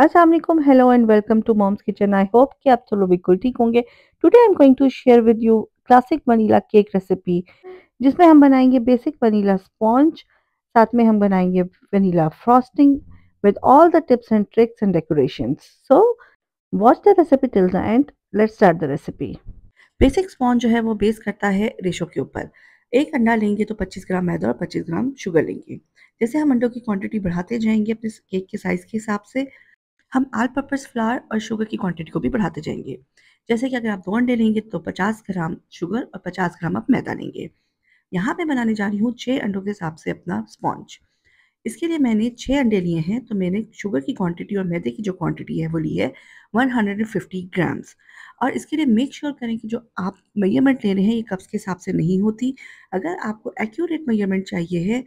Aslam hello and welcome to mom's kitchen I hope कि आप सब बिल्कुल ठीक होंगे today I am going to share with you classic vanilla cake recipe जिसमें हम बनाएंगे बेसिक वनीला स्पॉन्ज साथ में हम बनाएंगे vanilla frosting with all the tips and tricks and decoration so watch the recipe till the end let start the recipe basic sponge जो है वो बेस करता है रेशो के ऊपर एक अंडा लेंगे तो 25 ग्राम मैदा और 25 ग्राम शुगर लेंगे जैसे हम अंडों की क्वांटिटी बढ़ाते जाएंगे अपने केक के साइज़ के हिसाब से हम आल पर्पज़ फ्लावर और शुगर की क्वांटिटी को भी बढ़ाते जाएंगे जैसे कि अगर आप दो अंडे लेंगे तो 50 ग्राम शुगर और 50 ग्राम आप मैदा लेंगे यहाँ मैं बनाने जा रही हूँ छः अंडों के हिसाब से अपना स्पॉन्ज इसके लिए मैंने छः अंडे लिए हैं तो मैंने शुगर की क्वांटिटी और मैदे की जो क्वांटिटी है वो ली है 150 ग्राम्स और इसके लिए मेक श्योर sure करें कि जो आप मैयरमेंट ले रहे हैं ये कप्स के हिसाब से नहीं होती अगर आपको एक्यूरेट मैयरमेंट चाहिए है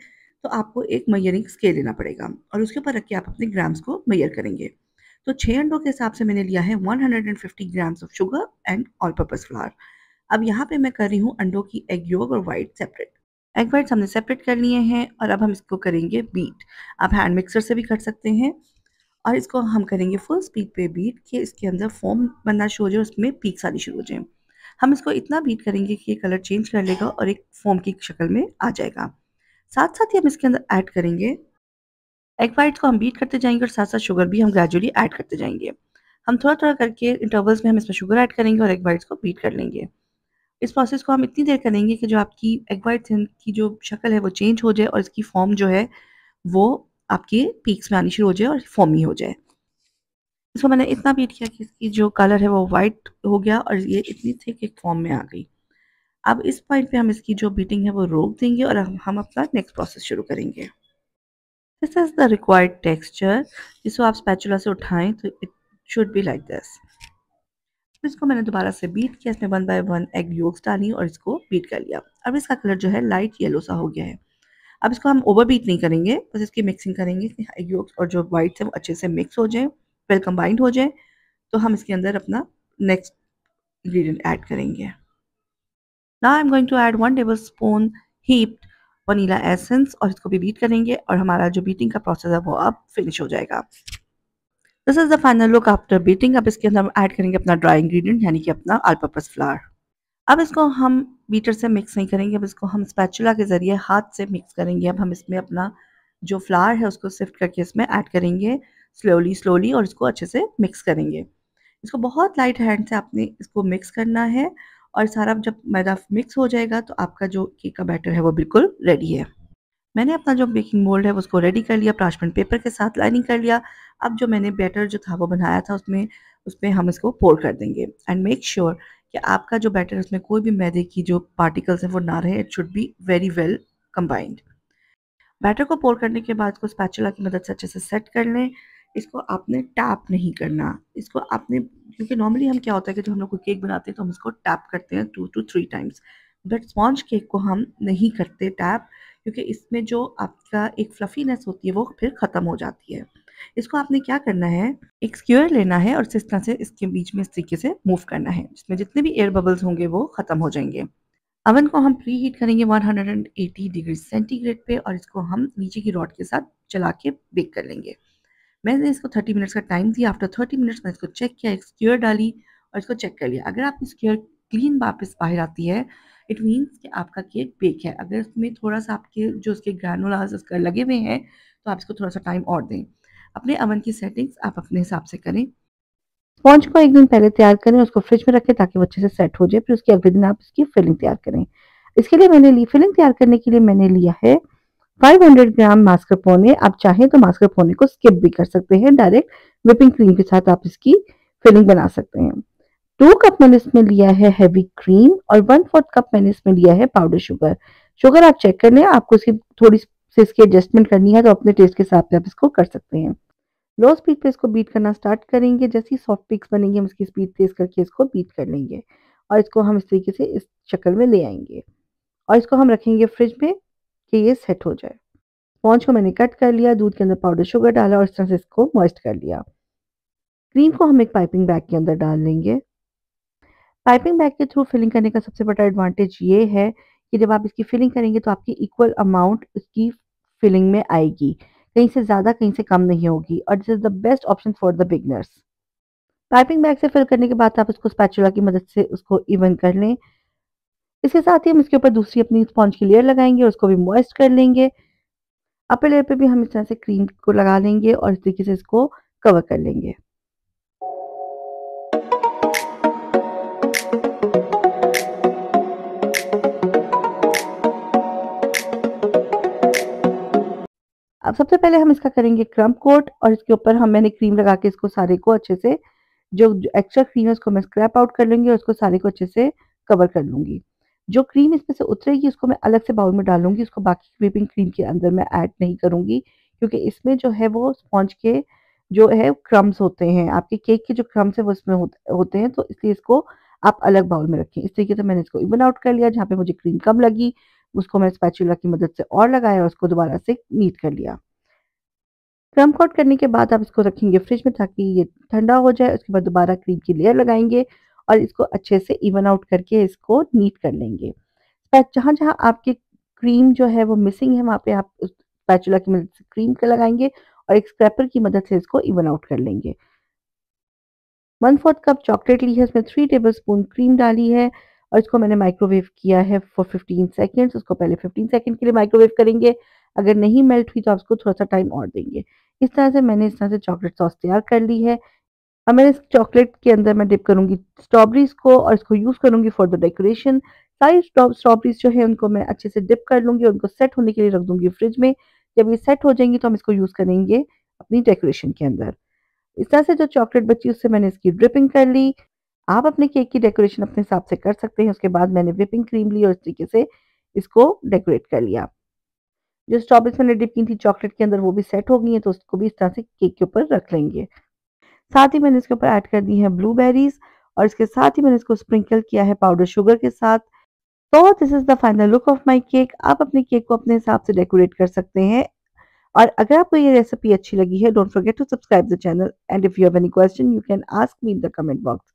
तो आपको एक मैयरिंग स्केल लेना पड़ेगा और उसके ऊपर रख के आप अपने ग्राम्स को मैयर करेंगे तो छः अंडों के हिसाब से मैंने लिया है 150 grams of sugar and all purpose flour अब यहाँ पे मैं कर रही हूँ अंडों की एग योग और वाइट सेपरेट एग वाइट हमने सेपरेट कर लिए हैं और अब हम इसको करेंगे बीट आप हैंड मिक्सर से भी कर सकते हैं और इसको हम करेंगे फुल स्पीड पे बीट कि इसके अंदर फॉर्म बनना शुरू हो जाए उसमें पीक्स आनी शुरू हो जाए हम इसको इतना बीट करेंगे कि ये कलर चेंज कर लेगा और एक फॉर्म की शक्ल में आ जाएगा साथ साथ ही हम इसके अंदर ऐड करेंगे एग वाइट को हम बीट करते जाएंगे और साथ साथ शुगर भी हम ग्रेजुअली ऐड करते जाएंगे हम थोड़ा थोड़ा करके इंटरवल्स में हम इसमें शुगर ऐड करेंगे और एग वाइट्स को बीट कर लेंगे इस प्रोसेस को हम इतनी देर करेंगे कि जो आपकी एग वाइट की जो शक्ल है वो चेंज हो जाए और इसकी फॉर्म जो है वो आपके पीक्स में आनी शुरू हो जाए और फॉर्मी हो जाए इसको मैंने इतना बीट किया कि इसकी जो कलर है वो वाइट हो गया और ये इतनी थिक एक फॉर्म में आ गई अब इस पॉइंट पे हम इसकी जो बीटिंग है वो रोक देंगे और हम अपना नेक्स्ट प्रोसेस शुरू करेंगे this is the required texture जिसको आप स्पैचुला से उठाएं तो it should be like this इसको मैंने दोबारा से बीट किया इसमें one by one egg yolks डाली और इसको बीट कर लिया अब इसका कलर जो है लाइट येलो सा हो गया है अब इसको हम ओवर बीट नहीं करेंगे बस इसकी मिक्सिंग करेंगे एग योग्स और जो वाइट्स हैं वो अच्छे से मिक्स हो जाए वेल कम्बाइंड हो जाए तो हम इसके अंदर अपना नेक्स्ट इन्ग्रीडियंट ऐड करेंगे ना I am going to add one tablespoon heaped vanilla essence और इसको भी बीट करेंगे और हमारा जो बीटिंग का प्रोसेस है वो अब फिनिश हो जाएगा this is the final look after beating अब इसके अंदर हम ऐड करेंगे अपना ड्राई इंग्रेडिएंट यानी कि अपना आल पर्पस फ्लावर अब इसको हम बीटर से मिक्स नहीं करेंगे अब इसको हम स्पैचुला के ज़रिए हाथ से मिक्स करेंगे अब हम इसमें अपना जो फ्लावर है उसको सिफ्ट करके इसमें ऐड करेंगे स्लोली स्लोली और इसको अच्छे से मिक्स करेंगे इसको बहुत लाइट हैंड से आपने इसको मिक्स करना है और सारा जब मैदा मिक्स हो जाएगा तो आपका जो केक का बैटर है वो बिल्कुल रेडी है मैंने अपना जो बेकिंग मोल्ड है उसको रेडी कर लिया प्राशमेंट पेपर के साथ लाइनिंग कर लिया अब जो मैंने बैटर जो था वो बनाया था उसमें उस पर हम इसको पोर कर देंगे एंड मेक श्योर कि आपका जो बैटर है उसमें कोई भी मैदे की जो पार्टिकल्स हैं वो ना रहे it should be very well combined batter को पोर करने के बाद इसको स्पैचुला की मदद से अच्छे से सेट कर लें इसको आपने टैप नहीं करना इसको आपने क्योंकि नॉर्मली हम क्या होता है कि जब हम लोग कोई केक बनाते हैं तो हम इसको टैप करते हैं two two three times but sponge cake को हम नहीं करते टैप क्योंकि इसमें जो आपका एक फ्लफीनेस होती है वो फिर ख़त्म हो जाती है इसको आपने क्या करना है एक स्क्यूअर लेना है और इस तरह से इसके बीच में इस तरीके से मूव करना है जिसमें जितने भी एयर बबल्स होंगे वो ख़त्म हो जाएंगे अवन को हम प्री हीट करेंगे 180 डिग्री सेंटीग्रेड पे और इसको हम नीचे की रॉड के साथ चला के बेक कर लेंगे मैंने इसको थर्टी मिनट्स का टाइम दिया आफ्टर थर्टी मिनट्स मैंने इसको चेक किया एक स्क्योर डाली और इसको चेक कर लिया अगर आपकी स्क्योर क्लीन वापस बाहर आती है इट मीन्स कि आपका केक बेक है अगर उसमें थोड़ा सा आपके जो उसके ग्रैनुलाज उसका लगे हुए हैं तो आप इसको थोड़ा सा टाइम और दें अपने अवन की सेटिंग्स आप अपने हिसाब से करें स्पॉन्ज को एक दिन पहले तैयार करें उसको फ्रिज में रखें ताकि वो अच्छे से सेट हो जाए फिर उसके अगले दिन आप इसकी फिलिंग तैयार करें इसके लिए मैंने ली फिलिंग तैयार करने के लिए मैंने लिया है 500 ग्राम मास्करपोने आप चाहें तो मास्करपोने को स्किप भी कर सकते हैं डायरेक्ट विपिंग क्रीम के साथ आप इसकी फिलिंग बना सकते हैं टू कप मैंने इसमें लिया है हैवी क्रीम और वन फोर्थ कप मैंने इसमें लिया है पाउडर शुगर शुगर आप चेक कर लें आपको इसकी थोड़ी से इसकी एडजस्टमेंट करनी है तो अपने टेस्ट के हिसाब से आप इसको कर सकते हैं लो स्पीड पे इसको बीट करना स्टार्ट करेंगे जैसे ही सॉफ्ट पिक्स बनेंगे हम इसकी स्पीड तेज करके इसको बीट कर लेंगे और इसको हम इस तरीके से इस शक्ल में ले आएंगे और इसको हम रखेंगे फ्रिज में कि ये सेट हो जाए पॉन्च को मैंने कट कर लिया दूध के अंदर पाउडर शुगर डाला और इस तरह से इसको मॉइस्ट कर लिया क्रीम को हम एक पाइपिंग बैग के अंदर डाल लेंगे पाइपिंग बैग के थ्रू फिलिंग करने का सबसे बड़ा एडवांटेज ये है कि जब आप इसकी फिलिंग करेंगे तो आपकी इक्वल अमाउंट इसकी फिलिंग में आएगी कहीं से ज़्यादा कहीं से कम नहीं होगी और this is the best option for the beginners piping bag से फिल करने के बाद आप उसको स्पैचुला की मदद से उसको इवन कर लें इसके साथ ही हम इसके ऊपर दूसरी अपनी स्पॉन्ज की लेयर लगाएंगे और उसको भी मॉइस्ट कर लेंगे अपर लेयर पे भी हम इस तरह से क्रीम को लगा लेंगे और इस तरीके से इसको कवर कर लेंगे अब सबसे पहले हम इसका करेंगे क्रम्प कोट और इसके ऊपर हम मैंने क्रीम लगा के इसको सारे को अच्छे से जो एक्स्ट्रा क्रीम है उसको मैं स्क्रैप आउट कर लूंगी और उसको सारे को अच्छे से कवर कर लूंगी जो क्रीम इसमें से उतरेगी उसको मैं अलग से बाउल में डालूंगी उसको बाकी व्हिपिंग क्रीम के अंदर मैं ऐड नहीं करूंगी क्योंकि इसमें जो है वो स्पॉन्ज के जो है क्रम्स होते हैं आपके केक के जो क्रम्स है वो इसमें होते हैं तो इसलिए इसको आप अलग बाउल में रखें इस तरीके से मैंने इसको इवन आउट कर लिया जहाँ पे मुझे क्रीम कम लगी उसको मैं स्पैचुला की मदद से और लगाया और उसको दोबारा से नीट कर लिया क्रम कॉट करने के बाद आप इसको रखेंगे फ्रिज में ताकि ये ठंडा हो जाए उसके बाद दोबारा क्रीम की लेयर लगाएंगे और इसको अच्छे से इवन आउट करके इसको नीट कर लेंगे जहाँ जहाँ आपके क्रीम जो है वो मिसिंग है वहाँ पे आप पैचुला की मदद से क्रीम का लगाएंगे और एक स्क्रैपर की मदद से इसको इवन आउट कर लेंगे वन फोर्थ कप चॉकलेट ली है उसमें थ्री टेबल स्पून क्रीम डाली है और इसको मैंने माइक्रोवेव किया है फॉर फिफ्टीन सेकेंड्स उसको पहले फिफ्टीन सेकेंड के लिए माइक्रोवेव करेंगे अगर नहीं मेल्ट हुई तो आप उसको थोड़ा सा टाइम और देंगे इस तरह से मैंने इस तरह से चॉकलेट सॉस तैयार कर ली है अब मैंने इस चॉकलेट के अंदर मैं डिप करूंगी स्ट्रॉबेरीज को और इसको यूज़ करूंगी फॉर द डेकोरेशन सारी स्ट्रॉबेरीज जो है उनको मैं अच्छे से डिप कर लूंगी और उनको सेट होने के लिए रख दूंगी फ्रिज में जब ये सेट हो जाएंगी तो हम इसको यूज़ करेंगे अपनी डेकोरेशन के अंदर इस तरह से जो चॉकलेट बची उससे मैंने इसकी ड्रिपिंग कर ली आप अपने केक की डेकोरेशन अपने हिसाब से कर सकते हैं उसके बाद मैंने व्हिपिंग क्रीम ली और इस तरीके से इसको डेकोरेट कर लिया जो स्ट्रॉबेरीज मैंने डिप की थी चॉकलेट के अंदर वो भी सेट हो गई है तो उसको भी इस तरह से केक के ऊपर रख लेंगे साथ ही मैंने इसके ऊपर ऐड कर दी है ब्लूबेरीज और इसके साथ ही मैंने इसको स्प्रिंकल किया है पाउडर शुगर के साथ तो this is the final look of my cake आप अपने केक को अपने हिसाब से डेकोरेट कर सकते हैं और अगर आपको ये रेसिपी अच्छी लगी है don't forget to subscribe the channel and if you have any question you can ask me in the comment box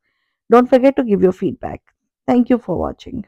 don't forget to give your feedback thank you for watching